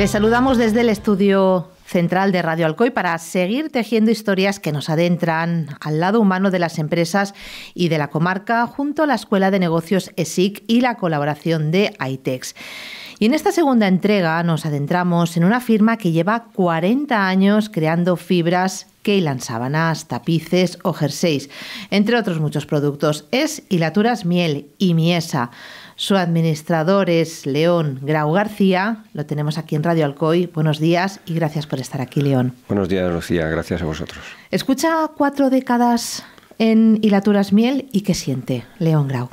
Les saludamos desde el estudio central de Radio Alcoy para seguir tejiendo historias que nos adentran al lado humano de las empresas y de la comarca junto a la Escuela de Negocios ESIC y la colaboración de ITEX. Y en esta segunda entrega nos adentramos en una firma que lleva 40 años creando fibras que hilan sábanas, tapices o jerseys, entre otros muchos productos. Es Hilaturas Miel y Miesa. Su administrador es León Grau García. Lo tenemos aquí en Radio Alcoy. Buenos días y gracias por estar aquí, León. Buenos días, Lucía. Gracias a vosotros. Escucha cuatro décadas en Hilaturas Miel y qué siente León Grau.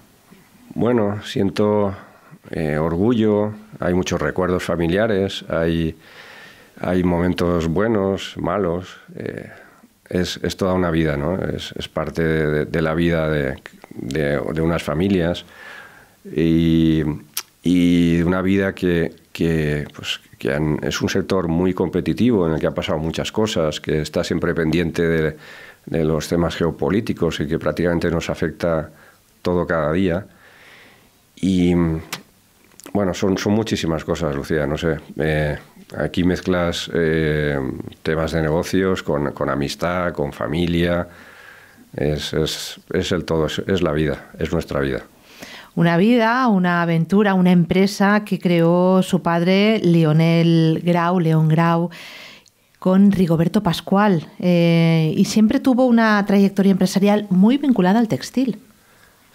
Bueno, siento eh, orgullo, hay muchos recuerdos familiares, hay, hay momentos buenos, malos. Eh, es, toda una vida, ¿no? Es, parte de, la vida de unas familias y, y una vida que, pues, es un sector muy competitivo en el que han pasado muchas cosas, que está siempre pendiente de, los temas geopolíticos y que prácticamente nos afecta todo cada día. Y bueno, son, muchísimas cosas, Lucía, no sé. Eh, aquí mezclas eh, temas de negocios con, amistad, con familia. Es, el todo, es la vida, es nuestra vida una vida, una aventura, una empresa que creó su padre Leonel Grau, León Grau, con Rigoberto Pascual. Eh, y siempre tuvo una trayectoria empresarial muy vinculada al textil.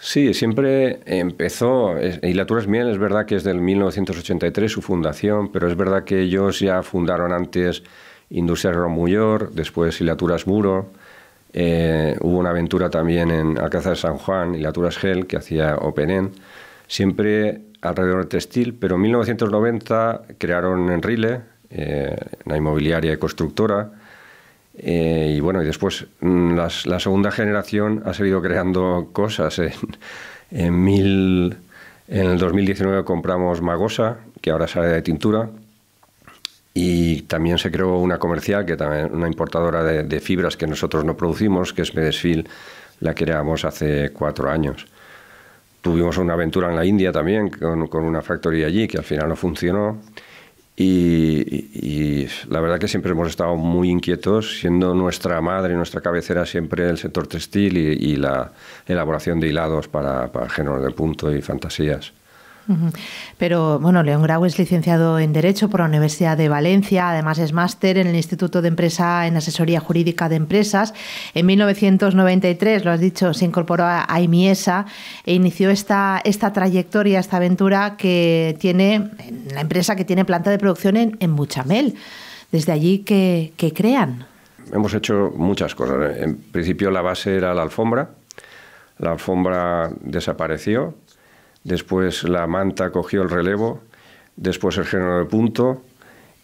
Sí, siempre empezó, Y laturas Miel es verdad que es del 1983 su fundación, pero es verdad que ellos ya fundaron antes Industrias Romullor, después Hilaturas Muro, eh, hubo una aventura también en Alcázar de San Juan y la Gel que hacía Open siempre alrededor del textil, pero en 1990 crearon en Rile, eh, una inmobiliaria y constructora, eh, y bueno, y después mm, la segunda generación ha seguido creando cosas. En, en el 2019 compramos Magosa, que ahora sale de tintura. Y también se creó una comercial, que también una importadora de, fibras que nosotros no producimos, que es Medesfil, la creamos hace cuatro años. Tuvimos una aventura en la India también, con, una factoría allí, que al final no funcionó. Y, la verdad que siempre hemos estado muy inquietos, siendo nuestra madre, y nuestra cabecera siempre el sector textil y, la elaboración de hilados para, para géneros de punto y fantasías. Pero bueno, León Grau es licenciado en Derecho por la Universidad de Valencia, además es máster en el Instituto de Empresa en Asesoría Jurídica de Empresas. En 1993, lo has dicho, se incorporó a IMIESA e inició esta, esta trayectoria, esta aventura que tiene, la empresa que tiene planta de producción en, Muchamel Buchamel. Desde allí que, crean. Hemos hecho muchas cosas. En principio la base era la alfombra. La alfombra desapareció, después la manta cogió el relevo, después el género de punto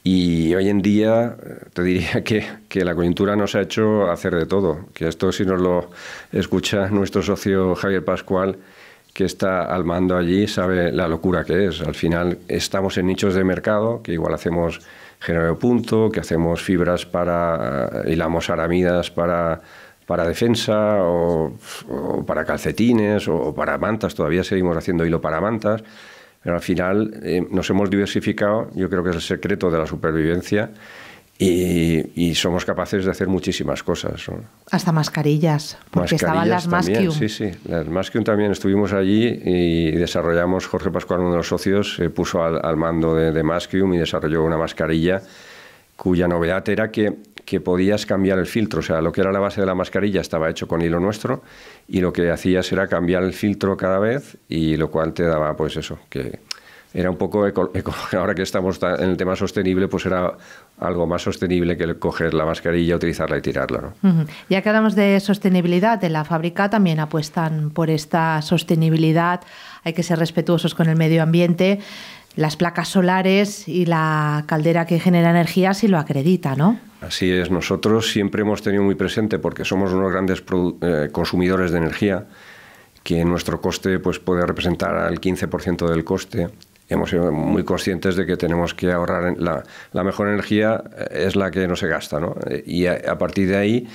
y hoy en día eh, te diría que, la coyuntura nos ha hecho hacer de todo, que esto si nos lo escucha nuestro socio Javier Pascual, que está al mando allí, sabe la locura que es. Al final estamos en nichos de mercado, que igual hacemos género de punto, que hacemos fibras para, eh, hilamos aramidas para para defensa o, para calcetines o, para mantas. Todavía seguimos haciendo hilo para mantas. Pero al final eh, nos hemos diversificado. Yo creo que es el secreto de la supervivencia. Y, somos capaces de hacer muchísimas cosas. Hasta mascarillas, porque estaban las también, Sí, sí, las Maskium también estuvimos allí y desarrollamos, Jorge Pascual, uno de los socios, se puso al, mando de, de, y desarrolló una mascarilla cuya novedad era que que podías cambiar el filtro. O sea, lo que era la base de la mascarilla estaba hecho con hilo nuestro y lo que hacías era cambiar el filtro cada vez y lo cual te daba, pues eso, que era un poco, ahora que estamos en el tema sostenible, pues era algo más sostenible que coger la mascarilla, utilizarla y tirarla. ¿no? Ya que hablamos de sostenibilidad, en la fábrica también apuestan por esta sostenibilidad, hay que ser respetuosos con el medio ambiente las placas solares y la caldera que genera energía si lo acredita, ¿no? Así es, nosotros siempre hemos tenido muy presente, porque somos unos grandes eh, consumidores de energía, que nuestro coste pues, puede representar al 15% del coste. Hemos sido muy conscientes de que tenemos que ahorrar la, mejor energía, eh, es la que no se gasta. ¿no? Y a, partir de ahí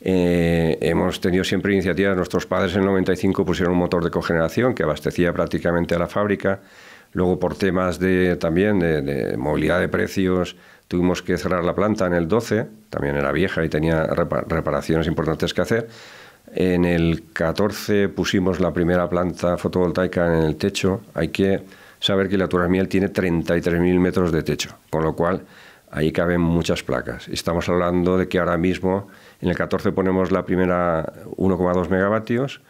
eh, hemos tenido siempre iniciativas. Nuestros padres en el 95 pusieron un motor de cogeneración que abastecía prácticamente a la fábrica Luego por temas de, también de, movilidad de precios, tuvimos que cerrar la planta en el 12, también era vieja y tenía reparaciones importantes que hacer. En el 14 pusimos la primera planta fotovoltaica en el techo. Hay que saber que la miel tiene 33.000 metros de techo, con lo cual ahí caben muchas placas. Estamos hablando de que ahora mismo en el 14 ponemos la primera 1,2 megavatios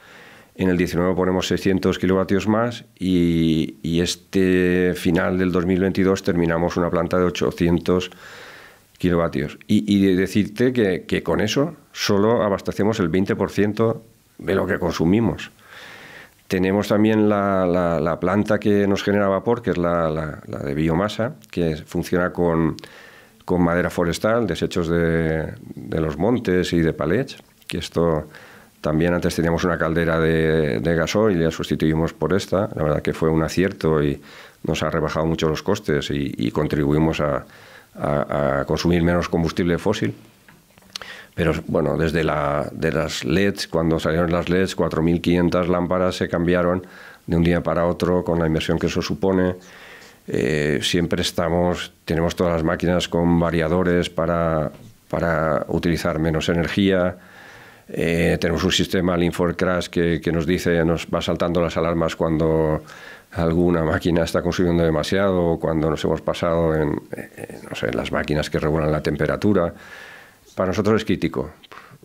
en el 19 ponemos 600 kilovatios más y, este final del 2022 terminamos una planta de 800 kilovatios. Y, decirte que, con eso solo abastecemos el 20% de lo que consumimos. Tenemos también la, planta que nos genera vapor, que es la, de biomasa, que funciona con, con madera forestal, desechos de, de, los montes y de palets, que esto también antes teníamos una caldera de, gasoil y la sustituimos por esta. La verdad que fue un acierto y nos ha rebajado mucho los costes y, contribuimos a, consumir menos combustible fósil. Pero bueno, desde de las LEDs, cuando salieron las LEDs, 4.500 lámparas se cambiaron de un día para otro con la inversión que eso supone. Eh, siempre estamos, tenemos todas las máquinas con variadores para utilizar menos energía. Eh, tenemos un sistema Linforcrash que, que nos dice, nos va saltando las alarmas cuando alguna máquina está consumiendo demasiado o cuando nos hemos pasado en, eh, las máquinas que regulan la temperatura. Para nosotros es crítico.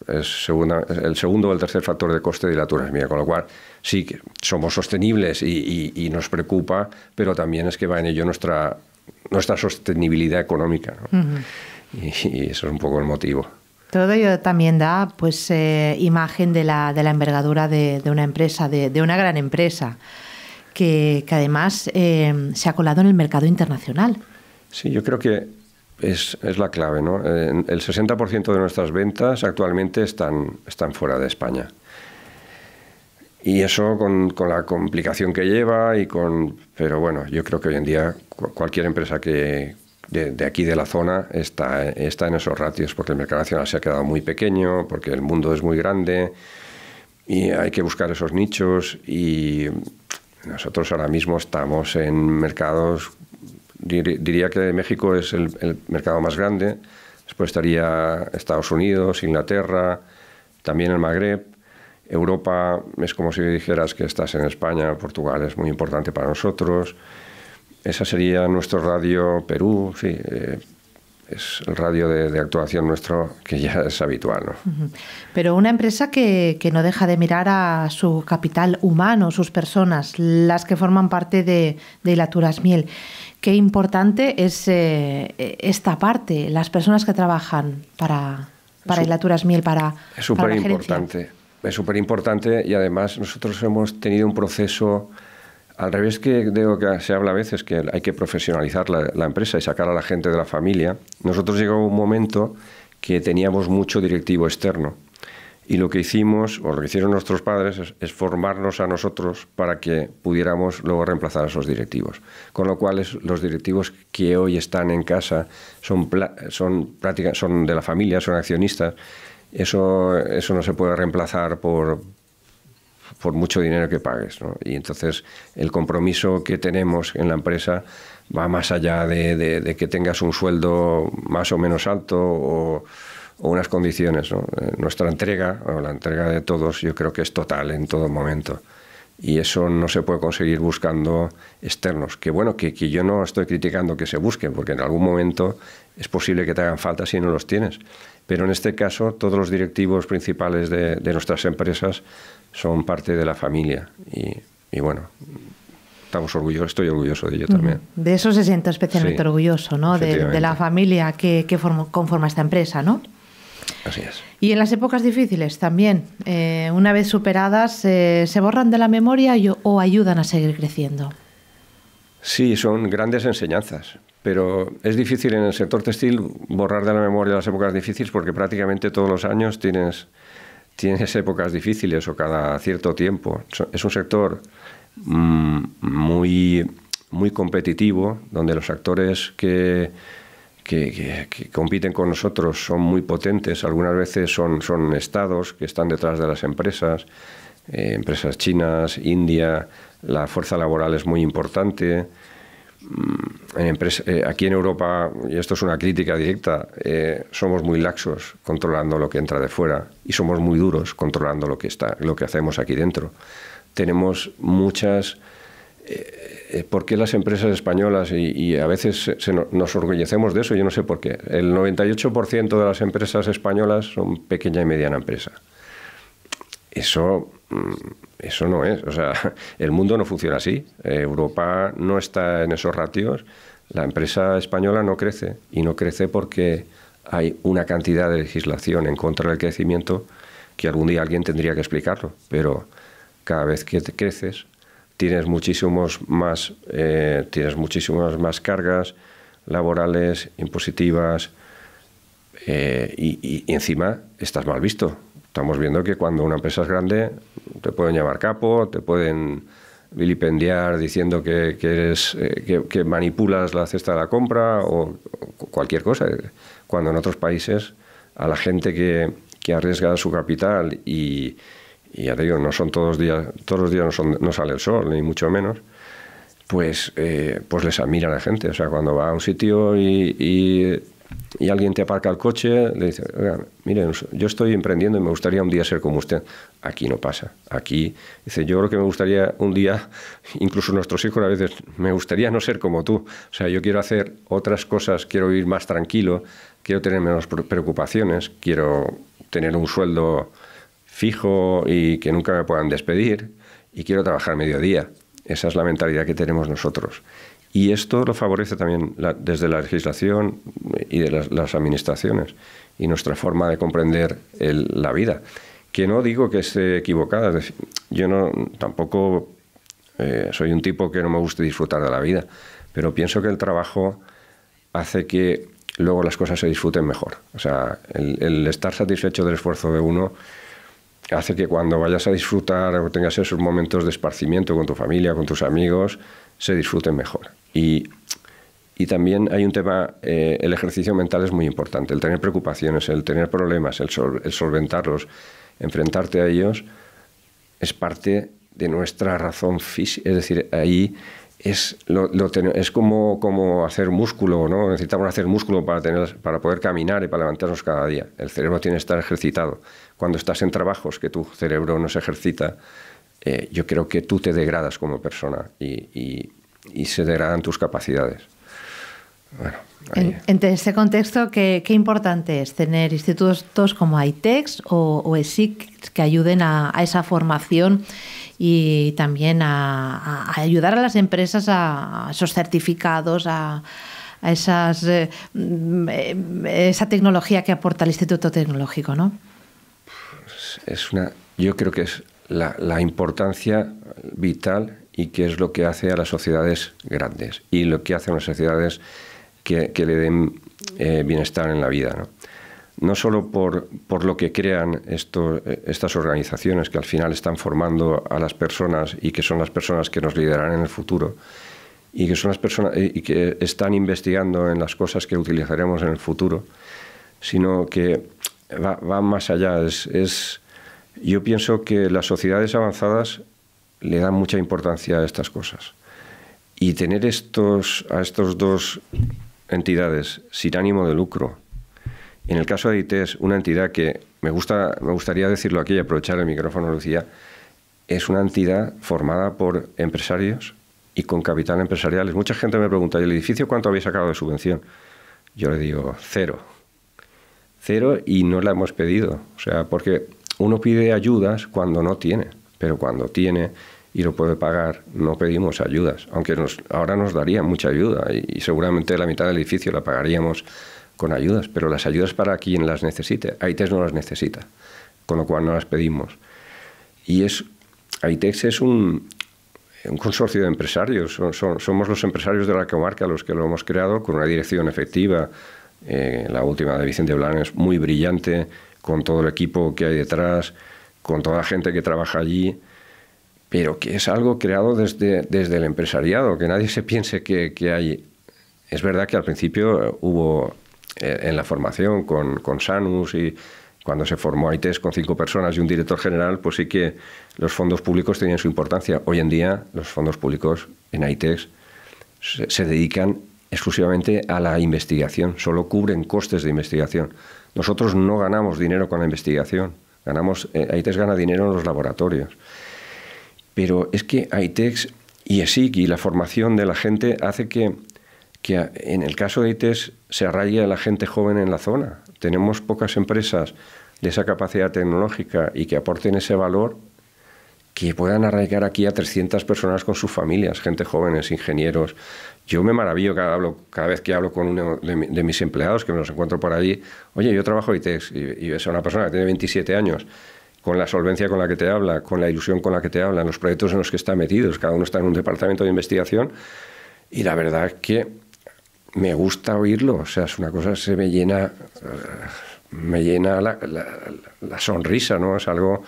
Es el segundo o el tercer factor de coste de la turismía, con lo cual sí somos sostenibles y, nos preocupa, pero también es que va en ello nuestra, nuestra sostenibilidad económica. y eso es un poco el motivo. Todo ello también da pues eh, imagen de la, de la envergadura de, una empresa, de, una gran empresa, que, además eh, se ha colado en el mercado internacional. Sí, yo creo que es, la clave. ¿no? el 60% de nuestras ventas actualmente están, están fuera de España. Y eso con, con, la complicación que lleva y con... Pero bueno, yo creo que hoy en día cualquier empresa que, de, aquí de la zona está, está en esos ratios, porque el mercado nacional se ha quedado muy pequeño, porque el mundo es muy grande y hay que buscar esos nichos y nosotros ahora mismo estamos en mercados, diría que México es el, el mercado más grande, después estaría Estados Unidos, Inglaterra, también el Magreb. Europa es como si dijeras que estás en España, Portugal es muy importante para nosotros. Esa sería nuestro radio Perú, sí. Eh, es el radio de, actuación nuestro que ya es habitual. Pero una empresa que, que, no deja de mirar a su capital humano, sus personas, las que forman parte de, de Miel. Qué importante es eh, esta parte, las personas que trabajan para, para Miel, para. Es súper importante. Es súper importante y además nosotros hemos tenido un proceso al revés que digo que se habla a veces que hay que profesionalizar la, empresa y sacar a la gente de la familia, nosotros llegó un momento que teníamos mucho directivo externo. Y lo que hicimos, o lo que hicieron nuestros padres, es, formarnos a nosotros para que pudiéramos luego reemplazar a esos directivos. Con lo cual, los directivos que hoy están en casa son, son, son de la familia, son accionistas. Eso, eso no se puede reemplazar por, por mucho dinero que pagues. Y entonces el compromiso que tenemos en la empresa va más allá de, que tengas un sueldo más o menos alto o, unas condiciones. Eh, nuestra entrega, o la entrega de todos, yo creo que es total en todo momento. Y eso no se puede conseguir buscando externos. Que bueno, que, yo no estoy criticando que se busquen, porque en algún momento es posible que te hagan falta si no los tienes. Pero en este caso, todos los directivos principales de, de nuestras empresas son parte de la familia y, bueno, estamos orgullosos, estoy orgulloso de ello también. De eso se siente especialmente orgulloso, ¿no? De, la familia que, conforma esta empresa, ¿no? Así es. Y en las épocas difíciles también, eh, una vez superadas, eh, ¿se borran de la memoria o ayudan a seguir creciendo? Sí, son grandes enseñanzas, pero es difícil en el sector textil borrar de la memoria las épocas difíciles porque prácticamente todos los años tienes tienes épocas difíciles o cada cierto tiempo. Es un sector mm, muy, muy competitivo, donde los actores que, que, compiten con nosotros son muy potentes. Algunas veces son, estados que están detrás de las empresas, eh, empresas chinas, India, la fuerza laboral es muy importante. Mm, en empresa, eh, aquí en Europa, y esto es una crítica directa, eh, somos muy laxos controlando lo que entra de fuera y somos muy duros controlando lo que, está, lo que hacemos aquí dentro. Tenemos muchas... Eh, ¿Por qué las empresas españolas, y, a veces nos orgullecemos de eso, yo no sé por qué, el 98% de las empresas españolas son pequeña y mediana empresa. Eso Mm, eso no es. O sea, el mundo no funciona así. Eh, Europa no está en esos ratios. La empresa española no crece y no crece porque hay una cantidad de legislación en contra del crecimiento que algún día alguien tendría que explicarlo. Pero cada vez que te creces tienes muchísimos más, eh, tienes muchísimas más cargas laborales, impositivas eh, y encima estás mal visto. Estamos viendo que cuando una empresa es grande te pueden llamar capo, te pueden vilipendiar diciendo que, eres, eh, que, manipulas la cesta de la compra o, cualquier cosa. Cuando en otros países a la gente que, que arriesga su capital y, y, ya te digo, no son todos días, todos los días no, sale el sol, ni mucho menos, pues, eh, pues les admira la gente. O sea, cuando va a un sitio y y alguien te aparca el coche, le dice, mire, miren, yo estoy emprendiendo y me gustaría un día ser como usted. Aquí no pasa. Aquí, dice, yo creo que me gustaría un día, incluso nuestros hijos a veces, me gustaría no ser como tú. O sea, yo quiero hacer otras cosas, quiero vivir más tranquilo, quiero tener menos preocupaciones, quiero tener un sueldo fijo y que nunca me puedan despedir y quiero trabajar mediodía. Esa es la mentalidad que tenemos nosotros. Y esto lo favorece también desde la legislación y de las, administraciones y nuestra forma de comprender la vida. Que no digo que esté equivocada, yo no tampoco eh, soy un tipo que no me gusta disfrutar de la vida, pero pienso que el trabajo hace que luego las cosas se disfruten mejor. O sea, el estar satisfecho del esfuerzo de uno hace que cuando vayas a disfrutar o tengas esos momentos de esparcimiento con tu familia, con tus amigos, se disfruten mejor. Y, también hay un tema, eh, el ejercicio mental es muy importante, el tener preocupaciones, el tener problemas, el, el solventarlos, enfrentarte a ellos, es parte de nuestra razón física, es decir, ahí es, lo, es como, hacer músculo, ¿no? Necesitamos hacer músculo para, tener, para poder caminar y para levantarnos cada día. El cerebro tiene que estar ejercitado. Cuando estás en trabajos que tu cerebro no se ejercita, eh, yo creo que tú te degradas como persona y se degradan tus capacidades en, este contexto, ¿qué, importante es tener institutos como ITEX o, ESIC que ayuden a, esa formación y también a, ayudar a las empresas a, esos certificados, a, esas, eh, mm, eh, esa tecnología que aporta el Instituto Tecnológico? ¿no? Es una, yo creo que es la, importancia vital y que es lo que hace a las sociedades grandes y lo que hacen las sociedades que, le den eh, bienestar en la vida. ¿no? no solo por, por, lo que crean eh, estas organizaciones que al final están formando a las personas y que son las personas que nos liderarán en el futuro y que, son las personas, eh, y que están investigando en las cosas que utilizaremos en el futuro, sino que va, más allá. es, yo pienso que las sociedades avanzadas le dan mucha importancia a estas cosas. Y tener estos, a estos dos entidades sin ánimo de lucro. En el caso de ITES, una entidad que, me, gusta, me gustaría decirlo aquí y aprovechar el micrófono, Lucía, es una entidad formada por empresarios y con capital empresariales. Mucha gente me pregunta, ¿y el edificio cuánto habéis sacado de subvención? Yo le digo, cero. Cero y no la hemos pedido. O sea, porque uno pide ayudas cuando no tiene, pero cuando tiene y lo puede pagar, no pedimos ayudas, aunque nos, ahora nos daría mucha ayuda y, seguramente la mitad del edificio la pagaríamos con ayudas, pero las ayudas para quien las necesite. AITES no las necesita, con lo cual no las pedimos. Y es, es un, consorcio de empresarios, somos los empresarios de la comarca los que lo hemos creado con una dirección efectiva, eh, la última de Vicente Blanes, muy brillante, con todo el equipo que hay detrás, con toda la gente que trabaja allí pero que es algo creado desde, desde el empresariado, que nadie se piense que, que hay... Es verdad que al principio eh, hubo eh, en la formación con, con Sanus y cuando se formó AITES con cinco personas y un director general, pues sí que los fondos públicos tenían su importancia. Hoy en día los fondos públicos en AITES se, dedican exclusivamente a la investigación, solo cubren costes de investigación. Nosotros no ganamos dinero con la investigación, ganamos, eh, AITES gana dinero en los laboratorios. Pero es que ITEX y ESIC y la formación de la gente hace que, en el caso de ITEX se arraigue la gente joven en la zona. Tenemos pocas empresas de esa capacidad tecnológica y que aporten ese valor que puedan arraigar aquí a 300 personas con sus familias, gente jóvenes, ingenieros. Yo me maravillo cada, vez que hablo con uno de, mis empleados, que me los encuentro por allí, oye, yo trabajo en ITEX y, y es una persona que tiene 27 años con la solvencia con la que te habla, con la ilusión con la que te habla, los proyectos en los que está metido, cada uno está en un departamento de investigación y la verdad es que me gusta oírlo, o sea, es una cosa se me llena, eh, me llena la, sonrisa, ¿no? Es algo,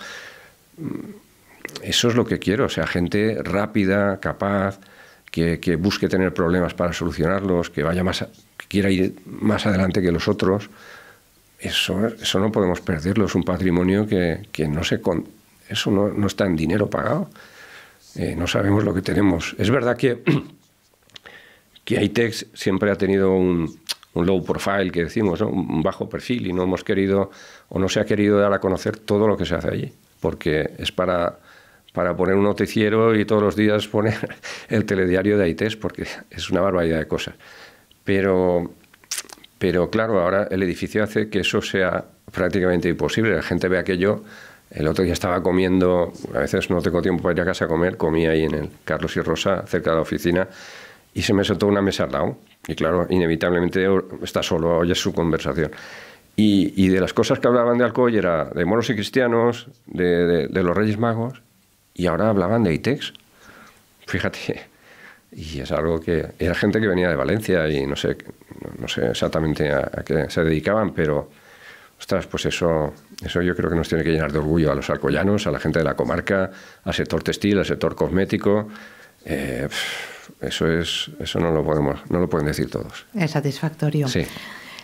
mm, eso es lo que quiero, o sea, gente rápida, capaz, que, busque tener problemas para solucionarlos, que vaya más, que quiera ir más adelante que los otros, eso, eso no podemos perderlo, es un patrimonio que, que no se... eso no, no, está en dinero pagado, eh, no sabemos lo que tenemos. Es verdad que, que ITEX siempre ha tenido un, low profile, que decimos, ¿no? un bajo perfil, y no hemos querido o no se ha querido dar a conocer todo lo que se hace allí, porque es para, para poner un noticiero y todos los días poner el telediario de ITEX, porque es una barbaridad de cosas. Pero pero claro, ahora el edificio hace que eso sea prácticamente imposible. La gente ve aquello. El otro día estaba comiendo, a veces no tengo tiempo para ir a casa a comer, comía ahí en el Carlos y Rosa, cerca de la oficina, y se me soltó una mesa al lado. Y claro, inevitablemente está solo, oye su conversación. Y, de las cosas que hablaban de Alcoy era de moros y cristianos, de los Reyes Magos, y ahora hablaban de ITEX. Fíjate, y es algo que era gente que venía de Valencia y no sé, no sé exactamente a, qué se dedicaban, pero ostras, pues eso, eso yo creo que nos tiene que llenar de orgullo a los alcoyanos, a la gente de la comarca, al sector textil, al sector cosmético. Eh, eso es, eso no lo podemos, no lo pueden decir todos. Es satisfactorio.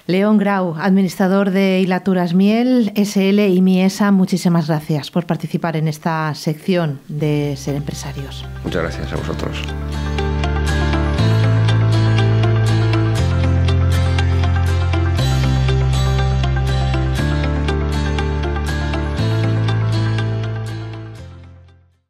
León Grau, administrador de Hilaturas Miel, SL y Miesa, muchísimas gracias por participar en esta sección de Ser Empresarios. Muchas gracias a vosotros.